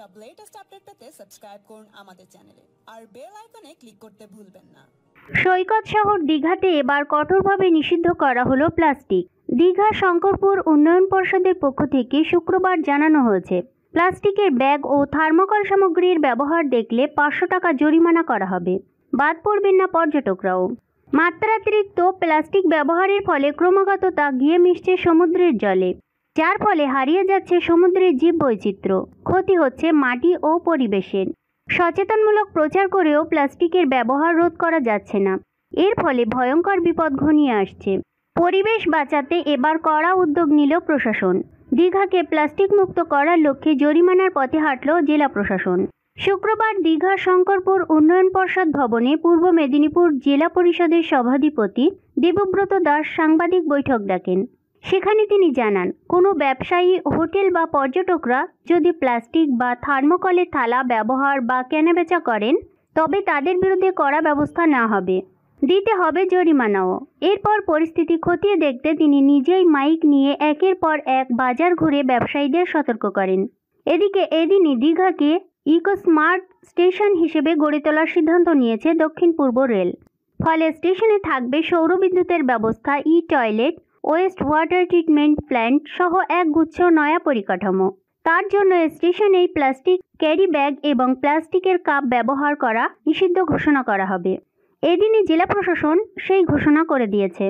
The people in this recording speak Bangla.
সব লেটেস্ট আপডেট পেতে সাবস্ক্রাইব করুন আমাদের চ্যানেলে আর বেল আইকনে ক্লিক করতে ভুলবেন না সৈকত শহর দীঘাতে এবার কঠোরভাবে নিষিদ্ধ করা হলো প্লাস্টিক দীঘা শঙ্করপুর উন্নয়ন পর্ষদের পক্ষ থেকে শুক্রবার জানানো হয়েছে প্লাস্টিকের ব্যাগ ও থার্মোকল সামগ্রীর ব্যবহার দেখলে পাঁচশো টাকা জরিমানা করা হবে বাদ পড়বেন না পর্যটকরাও মাত্রাতিরিক্ত প্লাস্টিক ব্যবহারের ফলে ক্রমাগত তা গিয়ে মিশছে সমুদ্রের জলে যার ফলে হারিয়ে যাচ্ছে সমুদ্রের জীববৈচিত্র্য ক্ষতি হচ্ছে মাটি ও পরিবেশের সচেতনমূলক প্রচার করেও প্লাস্টিকের ব্যবহার রোধ করা যাচ্ছে না এর ফলে ভয়ঙ্কর বিপদ ঘনিয়ে আসছে পরিবেশ বাঁচাতে এবার কড়া উদ্যোগ নিল প্রশাসন দীঘাকে প্লাস্টিক মুক্ত করার লক্ষ্যে জরিমানার পথে হাঁটল জেলা প্রশাসন শুক্রবার দীঘার শঙ্করপুর উন্নয়ন পর্ষদ ভবনে পূর্ব মেদিনীপুর জেলা পরিষদের সভাধিপতি দেবব্রত দাস সাংবাদিক বৈঠক ডাকেন সেখানে তিনি জানান কোনো ব্যবসায়ী হোটেল বা পর্যটকরা যদি প্লাস্টিক বা থার্মোকলের থালা ব্যবহার বা কেনাবেচা করেন তবে তাদের বিরুদ্ধে কড়া ব্যবস্থা না হবে দিতে হবে জরিমানাও এরপর পরিস্থিতি খতিয়ে দেখতে তিনি নিজেই মাইক নিয়ে একের পর এক বাজার ঘুরে ব্যবসায়ীদের সতর্ক করেন এদিকে এদিনই দীঘাকে ইকো স্মার্ট স্টেশন হিসেবে গড়ে তোলার সিদ্ধান্ত নিয়েছে দক্ষিণ পূর্ব রেল ফলে স্টেশনে থাকবে সৌরবিদ্যুতের ব্যবস্থা e toilet waste water treatment plant সহ এক গুচ্ছ নয়া পরিকাঠামো তার জন্য স্টেশনে প্লাস্টিক ক্যারি ব্যাগ এবং প্লাস্টিকের কাপ ব্যবহার করা নিষিদ্ধ ঘোষণা করা হবে এদিনই জেলা প্রশাসন সেই ঘোষণা করে দিয়েছে